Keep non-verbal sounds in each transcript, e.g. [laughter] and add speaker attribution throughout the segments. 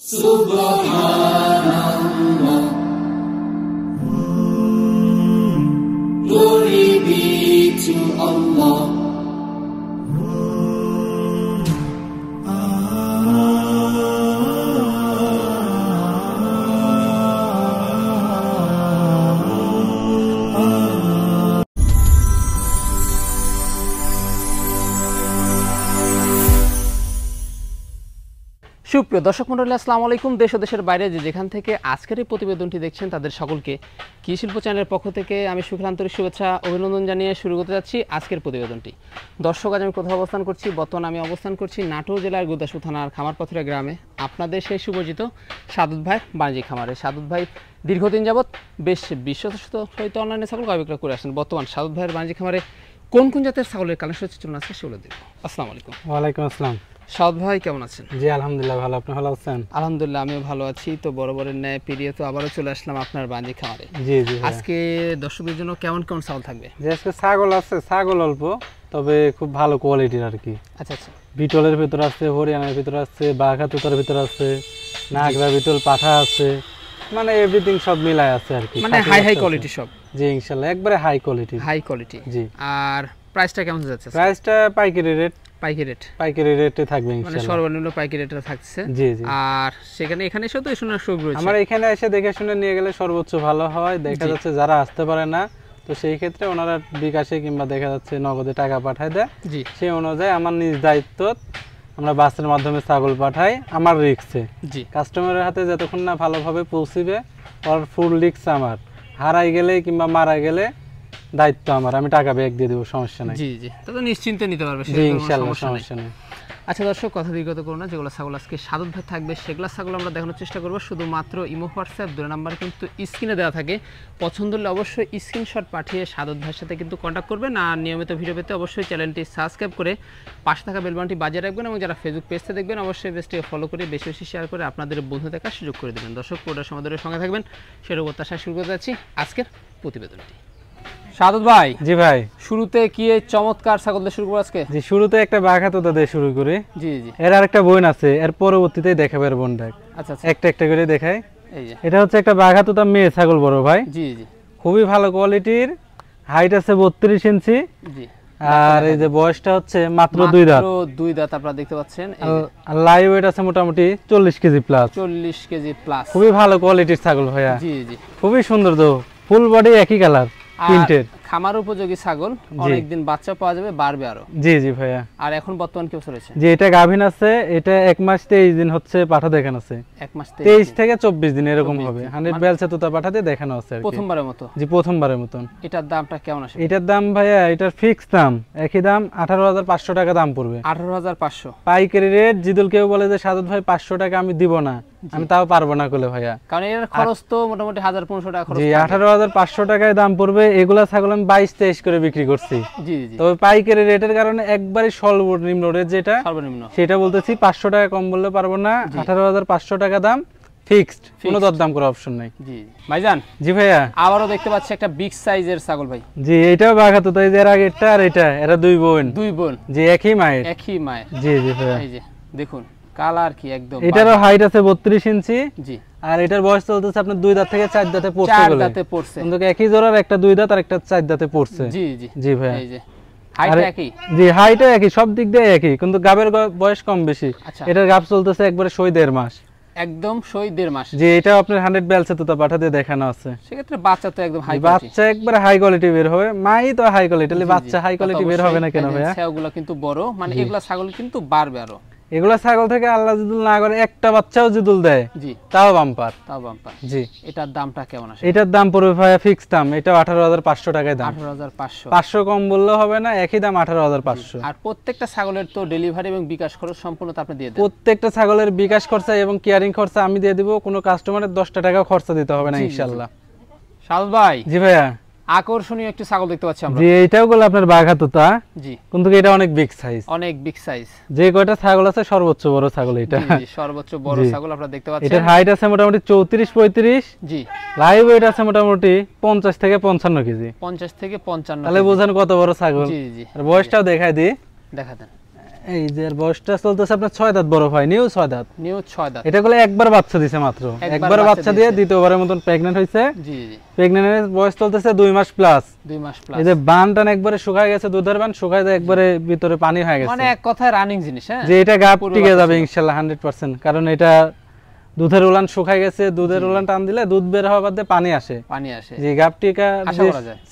Speaker 1: Subhanallah. Glory be to Allah. সুপ্রিয় দর্শক মন্ডলী আসসালামু আলাইকুম দেশ দেশের বাইরে যে যেখান থেকে আজকের এই প্রতিবেদনটি দেখছেন তাদের সকলকে কৃষি শিল্প চ্যানেলের পক্ষ থেকে আমি সুখান্তর শুভেচ্ছা অভিনন্দন জানিয়ে শুরু করতে যাচ্ছি আজকের প্রতিবেদনটি দর্শক আজ আমি কোথাও অবস্থান করছি বর্তমানে আমি অবস্থান করছি নাটোর জেলার গুদাসু থানার খামারপথরা গ্রামে আপনাদের সেই সুপরিচিত সাদুদ ভাই বাণিজ্যিক খামারে সাদুদ ভাই দীর্ঘদিন যাবৎ বেশ বিশ্বস্ত হয়তো অনলাইনে সকল ক্রয় করে আসেন বর্তমান সাদুদ ভাইয়ের বাণিজ্যিক খামারে কোন কোন জাতের ছাগলের কালেকশন হচ্ছে চলুন সেগুলো দেখব আসসালামু আলাইকুম
Speaker 2: ওয়ালাইকুম আসসালাম সব ভাই কেমন আছেন জি আলহামদুলিল্লাহ ভালো আপনি ভালো আছেন
Speaker 1: আলহামদুলিল্লাহ আমিও ভালো আছি তো বড় বড় ন্যায় পিরিয়ে তো আবারও চলে আসলাম আপনার বান্দি খামারে জি জি আজকে দর্শকদের জন্য কেমন কেমন ছাগল থাকবে
Speaker 2: আজকে ছাগল আছে ছাগল অল্প তবে খুব ভালো কোয়ালিটির আর কি আচ্ছা আচ্ছা বিটলের ভিতর আছে হরিয়ানার ভিতর আছে বাঘা তুতার ভিতর আছে নাগরা বিটল পাঠা আছে মানে এভরিথিং সব মিলাই আছে আর কি মানে হাই হাই কোয়ালিটি সব জি ইনশাআল্লাহ একবারে হাই কোয়ালিটি হাই কোয়ালিটি জি
Speaker 1: আর প্রাইসটা কেমন যাচ্ছে প্রাইসটা পাইকারি রেট পাইকারি রেটে থাকবে মানে সর্বনিম্ন সেখানে এখানে আমরা
Speaker 2: এখানে এসে নিয়ে গেলে সর্বোচ্চ ভালো হয় দেখা যাচ্ছে যারা আসতে পারে না তো সেই ক্ষেত্রে ওনারা বিকাশে কিংবা দেখা যাচ্ছে নগদে টাকা পাঠায় দেয় জি সেই অনুযায়ী আমার নিজ দায়িত্ব আমরা বাসের মাধ্যমে ছাগল পাঠাই আমার রিক্সে জি কাস্টমারের হাতে যতক্ষণ না ভালোভাবে পৌঁছিবে ওর ফুল রিক্স আমার হারাই গেলে কিংবা মারা গেলে দায়িত্ব আমার আমি টাকা ব্যাগ দিয়ে দেবো সমস্যা নেই জি জি
Speaker 1: তা নিশ্চিন্তে নিতে পারবে জি ইনশাআল্লাহ সমস্যা নেই আচ্ছা দর্শক কথা বিগত করো না যেগুলো ছাগল আজকে সাদত ভাই থাকবে সেগুলো ছাগল আমরা দেখানোর চেষ্টা করবো শুধুমাত্র ইমো হোয়াটসঅ্যাপ দুটো নাম্বার কিন্তু স্ক্রিনে দেওয়া থাকে পছন্দ হলে অবশ্যই স্ক্রিনশট পাঠিয়ে সাদত ভাইয়ের সাথে কিন্তু কন্ট্যাক্ট করবেন আর নিয়মিত ভিডিও পেতে অবশ্যই চ্যানেলটি সাবস্ক্রাইব করে পাশে থাকা বেলবানটি বাজিয়ে রাখবেন এবং যারা ফেসবুক পেজতে দেখবেন অবশ্যই পেজটিকে ফলো করে বেশি বেশি শেয়ার করে আপনাদের বন্ধু দেখার সুযোগ করে দেবেন দর্শক পুরোটা সমাদের সঙ্গে থাকবেন সেটা প্রত্যাশা শুরু করতে যাচ্ছি আজকের
Speaker 2: প্রতিবেদনটি সাদত ভাই জি ভাই
Speaker 1: শুরুতে কি চমৎকার ছাগল শুরু আজকে
Speaker 2: জি শুরুতে একটা দিয়ে শুরু জি জি এর আরেকটা বোন আছে এর দেখাবে এর আচ্ছা, আচ্ছা একটা একটা করে দেখাই এটা হচ্ছে একটা মেয়ে ছাগল বড় ভাই জি জি খুবই ভালো কোয়ালিটির হাইট আছে বত্রিশ ইঞ্চি জি আর এই যে বয়সটা হচ্ছে মাত্র দুই দাঁত
Speaker 1: দুই দাঁত আপনারা দেখতে পাচ্ছেন
Speaker 2: লাইভ ওয়েট আছে মোটামুটি চল্লিশ কেজি প্লাস
Speaker 1: চল্লিশ কেজি প্লাস খুবই
Speaker 2: ভালো কোয়ালিটির ছাগল ভাইয়া জি জি খুবই সুন্দর তো ফুল বডি একই কালার প্রিন্টেড
Speaker 1: খামার উপযোগী ছাগল অনেকদিন বাচ্চা পাওয়া যাবে বাড়বে আরো জি জি ভাইয়া আর এখন বর্তমান কি জি
Speaker 2: এটা গাভিন আছে এটা এক মাস 23 দিন হচ্ছে পাঠা দেখানো আছে এক মাস 23 থেকে 24 দিন এরকম হবে 100 বেলসা পাঠাতে দেখানো আছে আর প্রথমবারের মতো জি প্রথমবারের মতো
Speaker 1: এটার দামটা কেমন আসে
Speaker 2: এটার দাম ভাইয়া এটার ফিক্স দাম একই দাম 18500 টাকা দাম পড়বে 18500 পাইকারি রেট জিদুল কেউ বলে যে সাদত ভাই 500 টাকা আমি দিব না আমি তাও পারবো না করলে ভাইয়া কারণ এর খরচ
Speaker 1: তো মোটামুটি হাজার পনেরোশো টাকা জি
Speaker 2: আঠারো হাজার পাঁচশো টাকায় দাম পড়বে এগুলা ছাগল আমি বাইশ তেইশ করে বিক্রি করছি তবে পাইকারি রেটের কারণে একবারে সর্বনিম্ন রেট যেটা সর্বনিম্ন সেটা বলতেছি পাঁচশো টাকা কম বললে পারবো না আঠারো হাজার পাঁচশো টাকা দাম ফিক্সড কোনো দরদাম করার অপশন নাই জি ভাইজান জি ভাইয়া
Speaker 1: আবারও দেখতে পাচ্ছি একটা বিগ সাইজের ছাগল ভাই
Speaker 2: জি এটাও বাঘা তো তাই এর আগেরটা আর এটা এরা দুই বোন দুই বোন জি একই মায়ের একই মায়ের জি জি ভাইয়া এই যে দেখুন কালার কি একদম এটারও হাইট আছে 32 ইঞ্চি জি আর এটার বয়স চলতেছে আপনার দুই দাঁত থেকে চার দাঁতে পড়ছে চার দাঁতে পড়ছে একই জোড়ার একটা দুই দাঁত আর একটা চার দাঁতে পড়ছে জি জি জি ভাই এই যে আচ্ছা। মাস একদম দেখানো আছে
Speaker 1: সেক্ষেত্রে বাচ্চা তো একদম হাই বাচ্চা
Speaker 2: হাই কোয়ালিটি বের হবে মাই তো হাই কোয়ালিটি তাহলে বাচ্চা হাই কোয়ালিটি বের হবে না কেন ভাইয়া
Speaker 1: কিন্তু বড় মানে এগুলা ছাগল কিন্তু বাড়বে আরো
Speaker 2: এগুলো ছাগল থেকে আল্লাহ জিদুল না করে একটা বাচ্চাও জুদুল দেয় জি তাও বাম্পার তাও বাম্পার জি
Speaker 1: এটার দামটা কেমন আছে
Speaker 2: এটার দাম পড়বে ভাইয়া ফিক্স দাম এটা 18500 টাকায় দাম
Speaker 1: 18500 500
Speaker 2: কম বললে হবে না একই দাম 18500 আর প্রত্যেকটা ছাগলের তো ডেলিভারি এবং বিকাশ খরচ সম্পূর্ণ আপনি দিয়ে দেন প্রত্যেকটা ছাগলের বিকাশ খরচা এবং কেয়ারিং খরচা আমি দিয়ে দেব কোনো কাস্টমারের 10 টাকা খরচা দিতে হবে না ইনশাআল্লাহ সাল ভাই জি ভাইয়া আকর্ষণীয় একটি ছাগল দেখতে পাচ্ছি আমরা জি এটাও আপনার জি কিন্তু এটা অনেক বিগ সাইজ
Speaker 1: অনেক বিগ সাইজ
Speaker 2: যে কয়টা ছাগল আছে সর্বোচ্চ বড় ছাগল এটা জি
Speaker 1: সর্বোচ্চ বড় ছাগল আপনারা দেখতে পাচ্ছেন এটার হাইট
Speaker 2: আছে মোটামুটি 34 35 জি লাইভ ওয়েট আছে মোটামুটি 50 থেকে 55 কেজি
Speaker 1: 50 থেকে 55 তাহলে বোঝান
Speaker 2: কত বড় ছাগল জি জি আর বয়সটাও দেখায় দেখা দেন এই যে বয়সটা চলতেছে আপনার ছয় দাঁত বড় হয় নিউ ছয় দাঁত
Speaker 1: নিউ ছয় দাঁত এটা
Speaker 2: গুলো একবার বাচ্চা দিছে মাত্র একবার বাচ্চা দিয়ে দ্বিতীয়বারের মতন প্রেগনেন্ট হয়েছে জি জি বয়স চলতেছে দুই মাস প্লাস দুই মাস প্লাস এই যে একবারে শুকায় গেছে দুধের বান শুকায় যায় একবারে ভিতরে পানি হয়ে গেছে মানে
Speaker 1: এক কথায় রানিং জিনিস হ্যাঁ যে এটা টিকে
Speaker 2: যাবে ইনশাআল্লাহ কারণ এটা দুধের উলান শুকায় গেছে দুধের উলান টান দিলে দুধ বের হওয়ার বাদে পানি আসে পানি আসে যে গাপ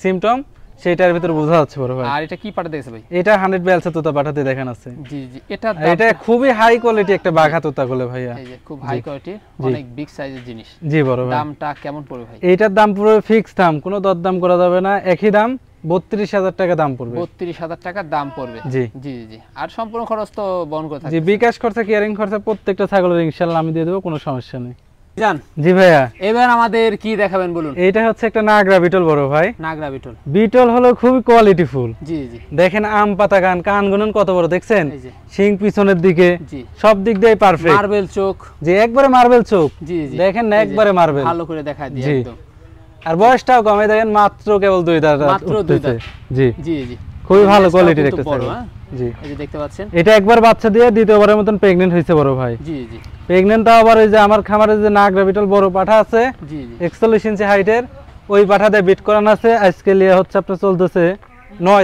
Speaker 2: সিমটম সেটার ভিতর বোঝা যাচ্ছে বড় ভাই আর
Speaker 1: এটা কি পাটা দেখছে ভাই
Speaker 2: এটা 100 ব্যালস তোতা পাটাতে দেখেন আছে জি জি এটা এটা খুবই হাই কোয়ালিটি একটা বাঘা তোতা গুলো ভাইয়া এই যে খুব হাই কোয়ালিটি অনেক
Speaker 1: বিগ সাইজের জিনিস
Speaker 2: জি বড় ভাই দামটা কেমন পড়বে ভাই এটার দাম পুরো ফিক্সড দাম কোনো দরদাম করা যাবে না একই দাম বত্রিশ হাজার টাকা দাম পড়বে
Speaker 1: বত্রিশ হাজার টাকা দাম পড়বে জি জি জি আর সম্পূর্ণ খরচ তো বহন করে জি
Speaker 2: বিকাশ খরচা কেয়ারিং খরচা প্রত্যেকটা ছাগলের ইনশাল্লাহ আমি দিয়ে দেবো কোনো সমস্যা নেই এবার আমাদের কি দেখাবেন বলুন এটা হচ্ছে একটা নাগরা বিটল বড় ভাই বিটল হলো খুবই কোয়ালিটিফুল জি দেখেন আম পাতা কান কান গুনন কত বড় দেখছেন শিং পিছনের দিকে সব দিক দিয়ে পারফেক্ট মার্বেল চোখ জি একবারে মার্বেল চোখ দেখেন না একবারে মার্বেল ভালো করে দেখা আর বয়সটাও কমে দেখেন মাত্র কেবল দুই দাঁত জি জি জি খুবই ভালো কোয়ালিটির একটা ছাগল জি এই যে
Speaker 1: দেখতে পাচ্ছেন এটা
Speaker 2: একবার বাচ্চা দিয়ে দ্বিতীয়বারের মতন প্রেগন্যান্ট হয়েছে বড় ভাই জি জি প্রেগন্যান্ট তো আবার ওই যে আমার খামারে যে নাগরা বড় পাঠা আছে জি জি 41 ইঞ্চি হাইটের ওই পাঠা দিয়ে বিট করানো আছে আজকে লিয়া হচ্ছে আপনার চলতেছে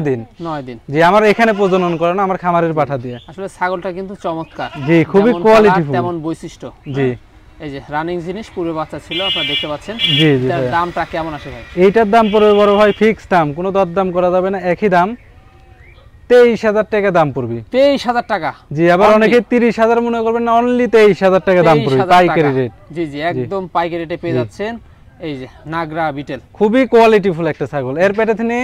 Speaker 2: দিন দিন জি আমার এখানে প্রজনন আমার খামারের পাঠা দিয়ে
Speaker 1: আসলে ছাগলটা কিন্তু চমৎকার জি খুবই কোয়ালিটি তেমন বৈশিষ্ট্য জি হ্যাঁ? এই যে রানিং জিনিস পুরো বাচ্চা ছিল আপনারা দেখতে পাচ্ছেন জি জি দামটা কেমন আসে ভাই
Speaker 2: এইটার দাম পুরো বড় ভাই ফিক্সড দাম কোনো দাম করা যাবে না একই দাম তেইশ হাজার টাকা দাম পড়বে
Speaker 1: তেইশ হাজার টাকা
Speaker 2: জি আবার অনেকে তিরিশ হাজার মনে করবেন অনলি তেইশ হাজার টাকা দাম পড়বে পাইকারি রেট
Speaker 1: জি জি একদম পাইকারি রেটে পেয়ে যাচ্ছেন এই যে নাগরা বিটেল
Speaker 2: খুবই একটা ছাগল এর পেটে থেকে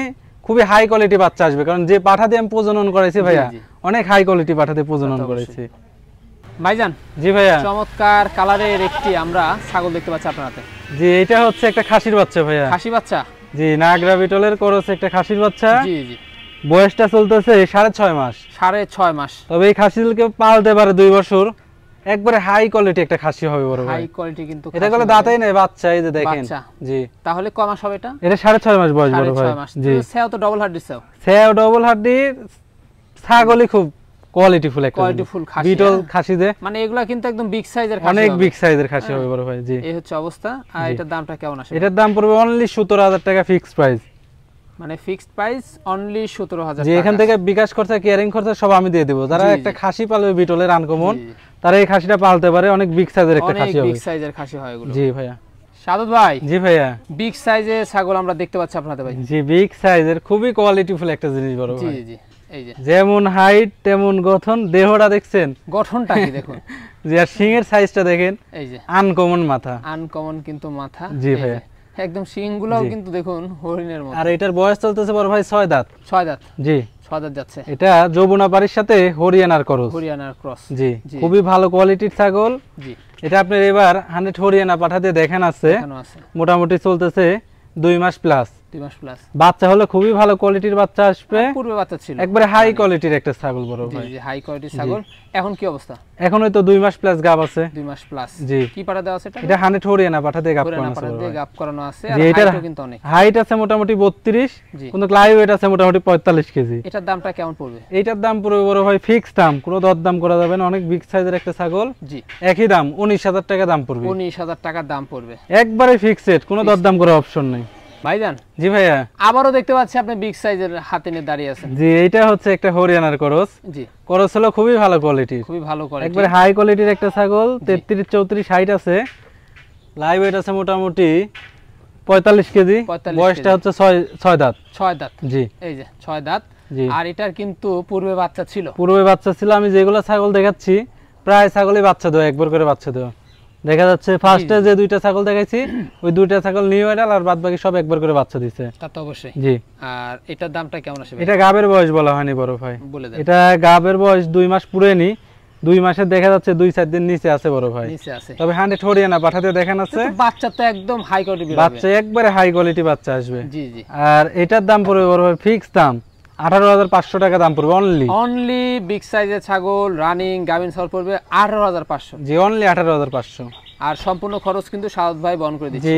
Speaker 2: খুবই হাই কোয়ালিটি বাচ্চা আসবে কারণ যে পাঠা দিয়ে আমি প্রজনন করেছি ভাইয়া অনেক হাই কোয়ালিটি পাঠা দিয়ে প্রজনন করেছি ভাইজান জি ভাইয়া
Speaker 1: চমৎকার কালারের একটি আমরা ছাগল দেখতে পাচ্ছি আপনার হাতে
Speaker 2: জি এটা হচ্ছে একটা খাসির বাচ্চা ভাইয়া খাসি বাচ্চা জি নাগরা বিটলের করছে একটা খাসির বাচ্চা জি জি বয়সটা চলতেছে সাড়ে ছয় মাস সাড়ে ছয় মাস তবে এই খাসিগুলোকে পালতে পারে দুই বছর একবারে হাই কোয়ালিটি একটা খাসি হবে বড় হাই কোয়ালিটি কিন্তু এটা গলে দাঁতাই নাই বাচ্চা এই যে দেখেন জি
Speaker 1: তাহলে কয় মাস হবে এটা
Speaker 2: এটা ছয় মাস বয়স বড় ভাই জি সেও
Speaker 1: তো ডাবল হার্ডি সেও
Speaker 2: সেও ডাবল হার্ডি ছাগলই খুব কোয়ালিটি ফুল একটা কোয়ালিটি ফুল খাসি বিটল খাসি দে
Speaker 1: মানে এগুলা কিন্তু একদম বিগ সাইজের খাসি অনেক বিগ
Speaker 2: সাইজের খাসি হ্যাঁ। হবে বড় ভাই জি
Speaker 1: এই হচ্ছে অবস্থা আর এটার দামটা কেমন আসে এটার
Speaker 2: দাম পড়বে অনলি 17000 টাকা ফিক্সড প্রাইস
Speaker 1: মানে ফিক্সড প্রাইস অনলি 17000 টাকা এখান থেকে
Speaker 2: বিকাশ করতে কেয়ারিং করতে সব আমি দিয়ে দেব যারা একটা খাসি পালবে বিটলের আনকমন তারা এই খাসিটা পালতে পারে অনেক বিগ সাইজের একটা খাসি হবে অনেক বিগ
Speaker 1: সাইজের খাসি হয় এগুলো জি ভাইয়া সাদত ভাই জি ভাইয়া বিগ সাইজের ছাগল আমরা দেখতে পাচ্ছি আপনাদের
Speaker 2: ভাই জি বিগ সাইজের খুবই কোয়ালিটিফুল একটা জিনিস বড় ভাই জি
Speaker 1: জি এই যে
Speaker 2: যেমন হাইট তেমন গঠন দেহটা দেখছেন গঠনটা কি দেখুন [laughs] জি আর সিং এর সাইজটা দেখেন এই যে আনকমন মাথা
Speaker 1: আনকমন কিন্তু মাথা জি ভাইয়া একদম শিংগুলোও কিন্তু দেখুন হরিণের
Speaker 2: মতো আর এটার বয়স চলতেছে বড় ভাই ছয় দাঁত ছয় দাঁত জি 6 দাঁত যাচ্ছে এটা সাথে হরিয়ানার জি খুবই ভালো কোয়ালিটির ছাগল এটা এবার হরিয়ানা পাঠাতে দেখেন আছে মোটামুটি চলতেছে দুই মাস প্লাস বাচ্চা হলে খুবই ভালো কোয়ালিটির বাচ্চা আসবে হ্যাঁ, পূর্বে বাচ্চা ছিল একবারে হাই মানে- কোয়ালিটির একটা ছাগল বড় জি
Speaker 1: হাই কোয়ালিটির ছাগল এখন কি অবস্থা
Speaker 2: এখন তো 2 মাস প্লাস গাব আছে 2 মাস প্লাস জি
Speaker 1: কি পাটা দেওয়া আছে এটা
Speaker 2: পাটা দিয়ে গাব করানো আছে পাটা দিয়ে
Speaker 1: গাব করানো আছে আর কিন্তু অনেক
Speaker 2: হাইট আছে মোটামুটি 32 কিন্তু ক্লাই ওয়েট আছে মোটামুটি 45 কেজি
Speaker 1: এটার দামটা কেমন পড়বে
Speaker 2: এটার দাম পড়বে বড় ভাই ফিক্সড দাম কোনো দরদাম করা যাবে না অনেক বিগ সাইজের একটা ছাগল জি একই দাম 19000 টাকা দাম পড়বে
Speaker 1: 19000 টাকা দাম পড়বে
Speaker 2: একবারে ফিক্সড কোনো দরদাম করার অপশন নেই ভাইজান জি ভাইয়া
Speaker 1: আবারও দেখতে পাচ্ছি আপনি বিগ সাইজের হাতে নিয়ে দাঁড়িয়ে আছেন
Speaker 2: জি এটা হচ্ছে একটা হরিয়ানার করস জি করস হলো খুবই ভালো কোয়ালিটি খুবই ভালো কোয়ালিটি একবার হাই কোয়ালিটির একটা ছাগল 33 34 60 আছে লাইভ ওয়েট আছে মোটামুটি 45 কেজি বয়সটা হচ্ছে 6 6 দাঁত 6 দাঁত জি
Speaker 1: এই যে 6 দাঁত জি আর এটার কিন্তু পূর্বে বাচ্চা ছিল
Speaker 2: পূর্বে বাচ্চা ছিল আমি যেগুলো ছাগল দেখাচ্ছি প্রায় ছাগলই বাচ্চা দেয় একবার করে বাচ্চা দেয় দেখা যাচ্ছে ফার্স্টে যে দুইটা ছাগল দেখাইছি ওই দুইটা ছাগল নিউ এডাল আর বাদবাকি সব একবার করে বাচ্চা দিছে তা
Speaker 1: তো অবশ্যই জি আর এটার দামটা কেমন আসবে এটা
Speaker 2: গাবের বয়স বলা হয়নি বড় ভাই বলে দেন এটা গাবের বয়স দুই মাস পুরেনি দুই মাসে দেখা যাচ্ছে দুই চার দিন নিচে আছে বড় ভাই নিচে আছে তবে ঠড়িয়ে না পাঠাতে দেখেন আছে
Speaker 1: বাচ্চা তো একদম হাই কোয়ালিটি বাচ্চা
Speaker 2: একবারে হাই কোয়ালিটি বাচ্চা আসবে জি জি আর এটার দাম পড়বে বড় ভাই ফিক্স দাম টাকা দাম পড়বে অনলি
Speaker 1: অনলি বিগ সাইজের ছাগল রানিং পড়বে জি অনলি আর সম্পূর্ণ খরচ কিন্তু সাউদ ভাই বহন করে দিচ্ছে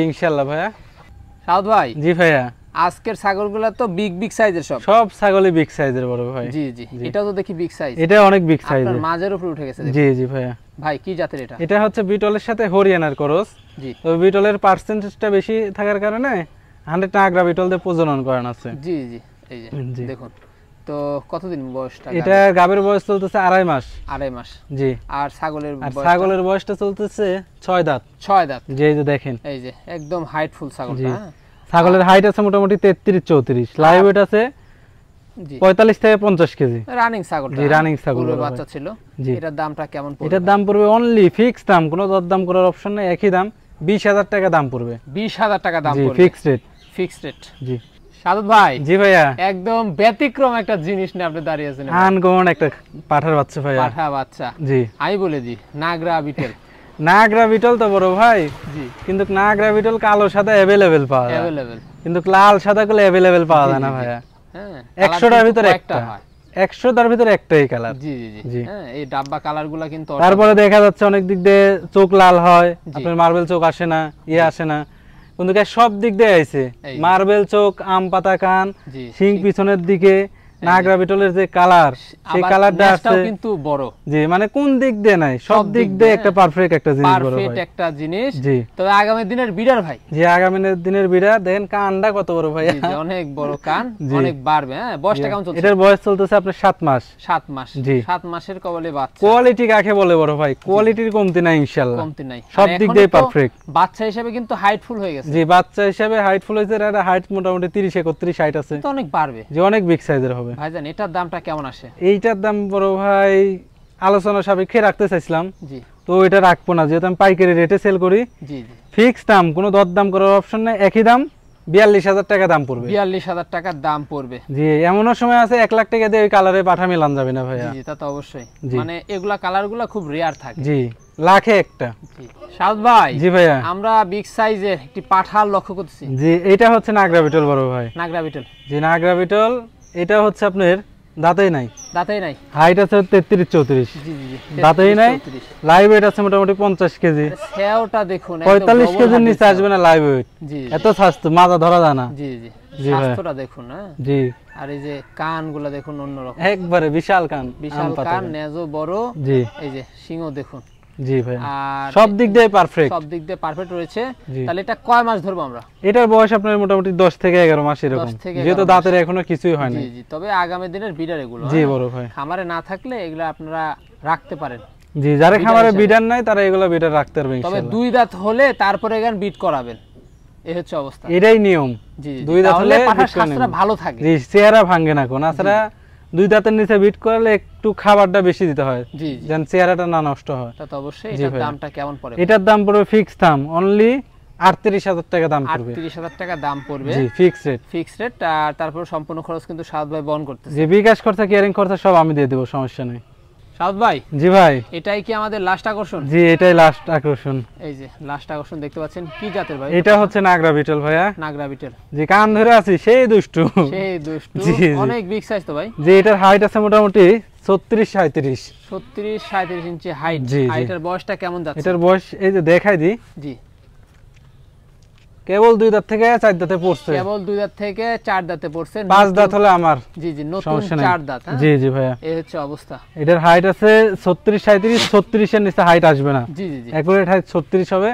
Speaker 2: সাউদ ভাই জি ভাইয়া
Speaker 1: আজকের ছাগলগুলো তো বিগ বিগ সাইজের সব
Speaker 2: সব ছাগলই বিগ সাইজের বড় ভাই জি জি এটাও
Speaker 1: তো দেখি বিগ সাইজ এটা অনেক বিগ সাইজ আপনার মাঝের উপরে উঠে গেছে জি জি ভাইয়া ভাই কি জাতের এটা
Speaker 2: এটা হচ্ছে বিটলের সাথে হরিয়ানার ক্রস জি তো বিটলের পার্সেন্টেজটা বেশি থাকার কারণে 100 টাকা বিটল দিয়ে প্রজনন করানো আছে জি জি দেখুন
Speaker 1: তো কতদিন বয়সটা এটা
Speaker 2: গাবের বয়স চলতেছে আড়াই মাস আড়াই মাস জি
Speaker 1: আর ছাগলের ছাগলের
Speaker 2: বয়সটা চলতেছে ছয় দাঁত ছয় দাঁত যে দেখেন
Speaker 1: এই যে একদম হ্যাঁ?
Speaker 2: ছাগলের হাইট আছে মোটামুটি তেত্রিশ চৌত্রিশ লাইভ ওয়েট আছে পঁয়তাল্লিশ থেকে পঞ্চাশ কেজি
Speaker 1: রানিং ছাগল জি রানিং ছাগল বাচ্চা ছিল জি এটার দামটা কেমন
Speaker 2: এটার দাম পড়বে অনলি ফিক্স দাম কোনো দাম করার অপশন নেই একই দাম বিশ হাজার টাকা দাম পড়বে
Speaker 1: বিশ হাজার টাকা দাম ফিক্সড রেট ফিক্সড রেট জি সাদত ভাই জি ভাইয়া একদম ব্যতিক্রম একটা জিনিস নিয়ে আপনি দাঁড়িয়ে আছেন আনকমন
Speaker 2: একটা পাঠার বাচ্চা ভাইয়া পাঠা
Speaker 1: বাচ্চা জি আমি বলে নাগরা বিটেল
Speaker 2: নাগরা তো বড় ভাই জি কিন্তু নাগরা কালো সাদা অ্যাভেলেবেল পাওয়া যায় অ্যাভেলেবেল কিন্তু লাল সাদা গুলো অ্যাভেলেবেল পাওয়া যায় না ভাইয়া
Speaker 1: হ্যাঁ 100টার ভিতরে একটা হয়
Speaker 2: তার ভিতরে একটাই কালার জি জি জি
Speaker 1: হ্যাঁ এই ডাব্বা কিন্তু তারপরে
Speaker 2: দেখা যাচ্ছে অনেক দিক দিয়ে চোখ লাল হয় আপনার মার্বেল চোখ আসে না ইয়ে আসে না বন্ধুকে সব দিক দিয়ে আইছে মার্বেল চোখ আম পাতা কান শিং পিছনের দিকে নাগরা বিটলের যে কালার সেই কালারটা আছে কিন্তু বড় জি মানে কোন দিক দিয়ে নাই সব দিক দিয়ে একটা পারফেক্ট একটা জিনিস বড় পারফেক্ট
Speaker 1: একটা জিনিস জি তবে আগামী দিনের বিডার ভাই
Speaker 2: জি আগামী দিনের দেখেন কানটা কত বড় ভাই
Speaker 1: অনেক বড় কান [laughs] অনেক বাড়বে হ্যাঁ বয়সটা কেমন চলছে এটার
Speaker 2: বয়স চলতেছে আপনার 7 মাস 7 মাস জি
Speaker 1: 7 মাসের কবলে বাচ্চা
Speaker 2: কোয়ালিটি কাকে বলে বড় ভাই কোয়ালিটির কমতি নাই ইনশাআল্লাহ কমতি নাই সব মানে দিক দিয়ে পারফেক্ট
Speaker 1: বাচ্চা হিসেবে কিন্তু হাইটফুল হয়ে গেছে
Speaker 2: জি বাচ্চা হিসেবে হাইটফুল হয়েছে এটা হাইট মোটামুটি 30 31 হাইট আছে তো অনেক বাড়বে জি অনেক বিগ সাইজের হবে যাবে
Speaker 1: ভাইজান এটার দামটা কেমন আসে
Speaker 2: এইটার দাম বড় ভাই আলোচনা সাপেক্ষে রাখতে চাইছিলাম জি তো এটা রাখবো না যেহেতু আমি পাইকারি রেটে সেল করি জি জি ফিক্স দাম কোনো দরদাম করার অপশন নেই একই দাম বিয়াল্লিশ হাজার টাকা দাম পড়বে
Speaker 1: বিয়াল্লিশ হাজার টাকার দাম পড়বে
Speaker 2: জি এমনও সময় আছে এক লাখ টাকা দিয়ে ওই কালারে পাঠা মেলান যাবে না ভাইয়া জি
Speaker 1: তা তো অবশ্যই মানে এগুলা কালারগুলা খুব রেয়ার থাকে
Speaker 2: জি লাখে একটা
Speaker 1: সাউদ ভাই জি ভাইয়া আমরা বিগ সাইজের একটি পাঠা লক্ষ্য করতেছি
Speaker 2: জি এটা হচ্ছে নাগরা বিটল বড় ভাই নাগরা বিটল জি নাগরা বিটল এটা হচ্ছে আপনার দাঁতেই নাই দাঁতেই নাই হাইট আছে 33 34 দাঁতেই নাই লাইভ ওয়েট আছে মোটামুটি 50 কেজি
Speaker 1: সেওটা দেখুন 45 কেজির নিচে আসবে
Speaker 2: না লাইভ ওয়েট এত স্বাস্থ্য মাথা ধরা যায় না জি জি স্বাস্থ্যটা দেখুন না হ্যাঁ? জি
Speaker 1: আর এই যে কানগুলো দেখুন অন্যরকম একবারে বিশাল কান বিশাল কান নেজো বড় জি এই যে সিংহ দেখুন জি ভাই সব
Speaker 2: দিক দিয়ে পারফেক্ট সব
Speaker 1: দিক দিয়ে পারফেক্ট রয়েছে তাহলে এটা কয় মাস ধরবো আমরা
Speaker 2: এটার বয়স আপনার মোটামুটি 10 থেকে 11 মাস এরকম যেহেতু দাঁতের এখনো কিছুই জি জি
Speaker 1: তবে আগামী দিনের বিডার এগুলো জি হ্যাঁ? বড় ভাই খামারে না থাকলে এগুলো আপনারা রাখতে পারেন
Speaker 2: জি যারা খামারে বিডার নাই তারা এগুলো বিডার রাখতে পারবেন তবে দুই
Speaker 1: দাঁত হলে তারপরে গান বিট করাবেন এই হচ্ছে অবস্থা
Speaker 2: এটাই নিয়ম জি দুই দাঁত হলে ভালো থাকে জি চেহারা ভাঙে না কোন আসলে আচ্ছা, দুই দাঁতের নিচে বিট করলে একটু খাবারটা বেশি দিতে হয় জি যেন চেহারাটা না নষ্ট হয় তা
Speaker 1: তো অবশ্যই এটার দামটা কেমন পড়বে এটার
Speaker 2: দাম পড়বে ফিক্স দাম অনলি আটত্রিশ হাজার টাকা দাম পড়বে আটত্রিশ
Speaker 1: হাজার টাকা দাম পড়বে
Speaker 2: ফিক্স রেট ফিক্স
Speaker 1: রেট আর তারপর সম্পূর্ণ খরচ কিন্তু সাত ভাই বহন করতে
Speaker 2: যে বিকাশ খরচা কেয়ারিং খরচা সব আমি দিয়ে দেবো সমস্যা নেই
Speaker 1: সাউথ ভাই জি ভাই এটাই কি আমাদের লাস্ট আকর্ষণ
Speaker 2: জি এটাই লাস্ট আকর্ষণ
Speaker 1: এই যে লাস্ট আকর্ষণ দেখতে পাচ্ছেন কি জাতের ভাই এটা
Speaker 2: হচ্ছে নাগরা বিটল ভাইয়া নাগরা বিটল জি কান ধরে আছে সেই দুষ্টু সেই দুষ্টু অনেক বিগ সাইজ তো ভাই জি এটার হাইট আছে মোটামুটি ছত্রিশ 37
Speaker 1: 36 37 ইঞ্চি হাইট হাইটের বয়সটা কেমন যাচ্ছে এটার
Speaker 2: বয়স এই যে দেখাই দি জি কেবল দুই দাঁত থেকে চার দাঁতে পড়ছে কেবল
Speaker 1: দুই দাঁত থেকে চার দাঁতে পড়ছে পাঁচ দাঁত
Speaker 2: হলে আমার জি জি নতুন চার দাঁত হ্যাঁ? জি জি ভাইয়া
Speaker 1: এই হচ্ছে অবস্থা
Speaker 2: এটার হাইট আছে 36 37 36 এর নিচে হাইট আসবে না জি জি জি একুরেট হাইট 36 হবে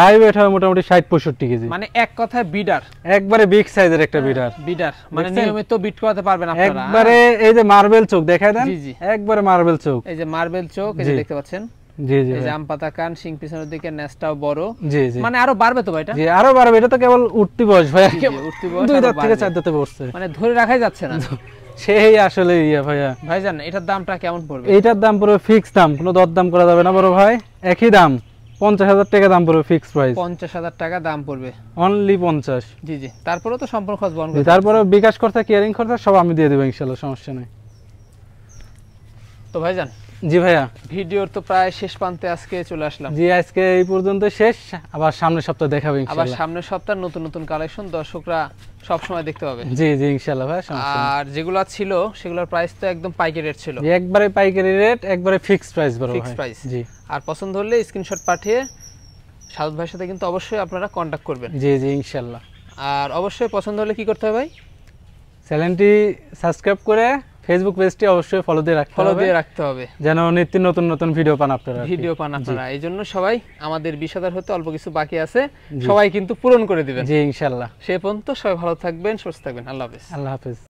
Speaker 2: লাইভ ওয়েট হবে মোটামুটি 60 65 কেজি
Speaker 1: মানে এক কথায় বিডার
Speaker 2: একবারে বিগ সাইজের একটা বিডার
Speaker 1: হ্যাঁ, বিডার মানে নিয়মিত বিট করাতে পারবেন আপনারা একবারে
Speaker 2: হ্যাঁ? এই যে মার্বেল চোখ দেখায় দেন জি জি একবারে মার্বেল চোখ
Speaker 1: এই যে মার্বেল চোখ এই যে দেখতে পাচ্ছেন জি জি জাম পাতা কান শিং পিছনের দিকে বড় জি মানে আরো বাড়বে তো ভাই
Speaker 2: আরো বাড়বে এটা তো কেবল মানে ধরে রাখাই যাচ্ছে না [laughs] আসলে ভাইয়া
Speaker 1: ভাইজান এটার দামটা কেমন
Speaker 2: দাম দাম করা যাবে না ভাই একই দাম পঞ্চাশ হাজার টাকা দাম পড়বে
Speaker 1: পঞ্চাশ হাজার টাকা দাম পড়বে
Speaker 2: অনলি পঞ্চাশ
Speaker 1: জি জি তারপরে তো বহন করবে
Speaker 2: তারপরে বিকাশ খরচা কেয়ারিং খরচা সব আমি দিয়ে দেবো ইনশাল্লাহ সমস্যা নেই
Speaker 1: তো ভাইজান জি ভাইয়া ভিডিওর তো প্রায় শেষ প্রান্তে আজকে চলে আসলাম
Speaker 2: জি আজকে এই পর্যন্ত শেষ আবার সামনের সপ্তাহে দেখাবো আবার সামনের
Speaker 1: সপ্তাহে নতুন নতুন কালেকশন দর্শকরা সব সময় দেখতে পাবে
Speaker 2: জি জি ইনশাআল্লাহ ভাই আর
Speaker 1: যেগুলো ছিল সেগুলোর প্রাইস তো একদম পাইকারি রেট ছিল
Speaker 2: একবারে পাইকারি রেট একবারে ফিক্সড প্রাইস বড় ফিক্সড প্রাইস জি
Speaker 1: আর পছন্দ হলে স্ক্রিনশট পাঠিয়ে সাদত ভাইয়ের সাথে কিন্তু অবশ্যই আপনারা কন্ট্যাক্ট করবেন
Speaker 2: জি জি ইনশাআল্লাহ
Speaker 1: আর অবশ্যই পছন্দ হলে কি করতে হবে ভাই
Speaker 2: চ্যানেলটি সাবস্ক্রাইব করে ফেসবুক পেজটি অবশ্যই ফলো দিয়ে রাখতে ফলো দিয়ে রাখতে হবে যেন নিত্য নতুন নতুন ভিডিও পান আপনারা ভিডিও পান আপনারা এই
Speaker 1: জন্য সবাই আমাদের বিশ হাজার হতে অল্প কিছু বাকি আছে সবাই কিন্তু পূরণ করে দিবেন জি ইনশাল্লাহ সে পর্যন্ত সবাই ভালো থাকবেন সুস্থ থাকবেন আল্লাহ হাফিজ
Speaker 2: আল্লাহ হাফিজ